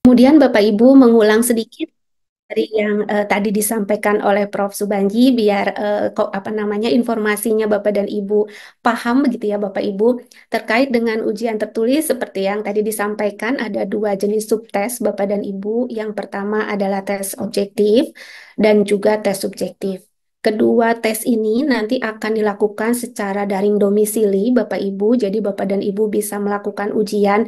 Kemudian Bapak Ibu mengulang sedikit dari yang uh, tadi disampaikan oleh Prof. Subanji biar uh, eh, kok, apa namanya informasinya Bapak dan Ibu paham begitu ya Bapak Ibu terkait dengan ujian tertulis seperti yang tadi disampaikan ada dua jenis subtes Bapak dan Ibu yang pertama adalah tes objektif dan juga tes subjektif Kedua tes ini nanti akan dilakukan secara daring domisili Bapak Ibu. Jadi Bapak dan Ibu bisa melakukan ujian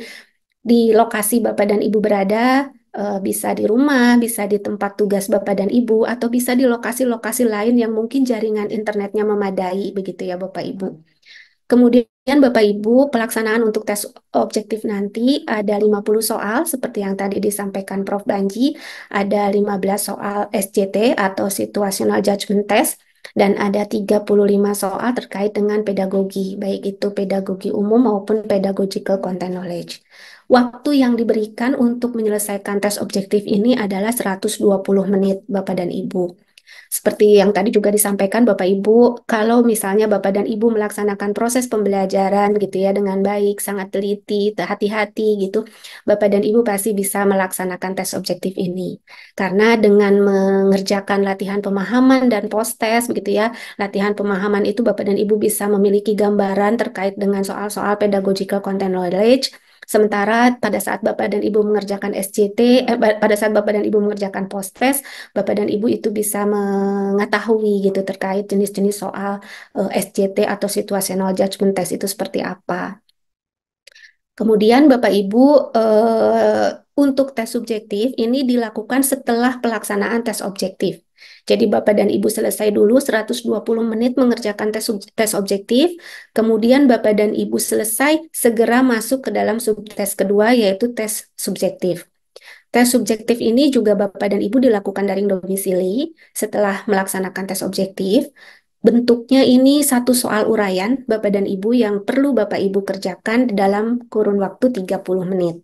di lokasi Bapak dan Ibu berada, eh, bisa di rumah, bisa di tempat tugas Bapak dan Ibu, atau bisa di lokasi-lokasi lain yang mungkin jaringan internetnya memadai, begitu ya Bapak Ibu. Kemudian Bapak Ibu, pelaksanaan untuk tes objektif nanti ada 50 soal seperti yang tadi disampaikan Prof. Banji, ada 15 soal SJT atau Situational Judgment Test, dan ada 35 soal terkait dengan pedagogi, baik itu pedagogi umum maupun pedagogical content knowledge. Waktu yang diberikan untuk menyelesaikan tes objektif ini adalah 120 menit, Bapak dan Ibu. Seperti yang tadi juga disampaikan Bapak Ibu, kalau misalnya Bapak dan Ibu melaksanakan proses pembelajaran gitu ya dengan baik, sangat teliti, hati-hati gitu, Bapak dan Ibu pasti bisa melaksanakan tes objektif ini. Karena dengan mengerjakan latihan pemahaman dan post-test begitu ya, latihan pemahaman itu Bapak dan Ibu bisa memiliki gambaran terkait dengan soal-soal pedagogical content knowledge, Sementara pada saat Bapak dan Ibu mengerjakan SCT, eh, pada saat Bapak dan Ibu mengerjakan post test, Bapak dan Ibu itu bisa mengetahui gitu terkait jenis-jenis soal uh, eh, SCT atau situasional judgment test itu seperti apa. Kemudian Bapak Ibu, eh, untuk tes subjektif ini dilakukan setelah pelaksanaan tes objektif. Jadi Bapak dan Ibu selesai dulu 120 menit mengerjakan tes, tes objektif, kemudian Bapak dan Ibu selesai segera masuk ke dalam subtes kedua yaitu tes subjektif. Tes subjektif ini juga Bapak dan Ibu dilakukan daring domisili setelah melaksanakan tes objektif. Bentuknya ini satu soal uraian Bapak dan Ibu yang perlu Bapak Ibu kerjakan dalam kurun waktu 30 menit.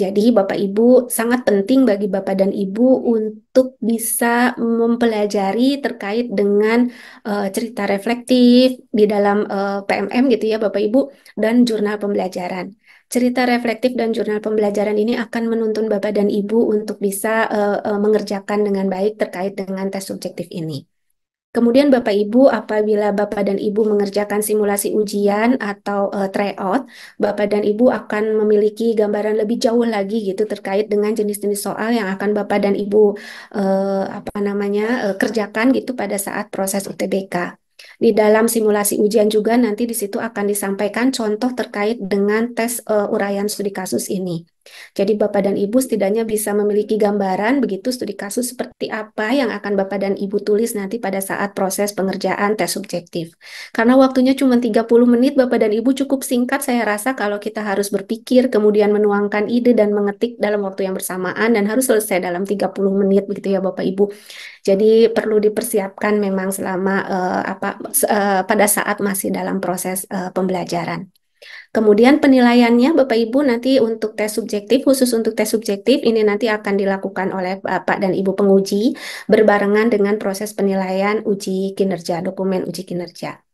Jadi Bapak Ibu sangat penting bagi Bapak dan Ibu untuk bisa mempelajari terkait dengan uh, cerita reflektif di dalam uh, eh, PMM gitu ya Bapak Ibu dan jurnal pembelajaran. Cerita reflektif dan jurnal pembelajaran ini akan menuntun Bapak dan Ibu untuk bisa uh, uh, mengerjakan dengan baik terkait dengan tes subjektif ini. Kemudian Bapak Ibu, apabila Bapak dan Ibu mengerjakan simulasi ujian atau uh, tryout, Bapak dan Ibu akan memiliki gambaran lebih jauh lagi gitu terkait dengan jenis-jenis soal yang akan Bapak dan Ibu uh, apa namanya uh, kerjakan gitu pada saat proses UTBK. Di dalam simulasi ujian juga nanti di situ akan disampaikan contoh terkait dengan tes uh, uraian studi kasus ini. Jadi Bapak dan Ibu setidaknya bisa memiliki gambaran begitu studi kasus seperti apa yang akan Bapak dan Ibu tulis nanti pada saat proses pengerjaan tes subjektif. Karena waktunya cuma 30 menit, Bapak dan Ibu cukup singkat saya rasa kalau kita harus berpikir, kemudian menuangkan ide dan mengetik dalam waktu yang bersamaan dan harus selesai dalam 30 menit begitu ya Bapak Ibu. Jadi perlu dipersiapkan memang selama uh, apa uh, pada saat masih dalam proses uh, pembelajaran. Kemudian penilaiannya Bapak Ibu nanti untuk tes subjektif, khusus untuk tes subjektif ini nanti akan dilakukan oleh Bapak dan Ibu penguji berbarengan dengan proses penilaian uji kinerja, dokumen uji kinerja.